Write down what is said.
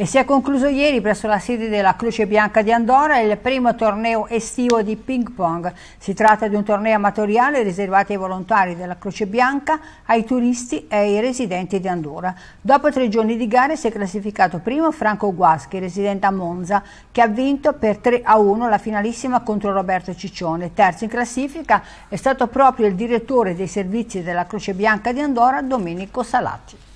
e si è concluso ieri presso la sede della Croce Bianca di Andorra il primo torneo estivo di ping pong. Si tratta di un torneo amatoriale riservato ai volontari della Croce Bianca, ai turisti e ai residenti di Andorra. Dopo tre giorni di gare si è classificato primo Franco Guaschi, residente a Monza, che ha vinto per 3 a 1 la finalissima contro Roberto Ciccione. Terzo in classifica è stato proprio il direttore dei servizi della Croce Bianca di Andorra, Domenico Salatti.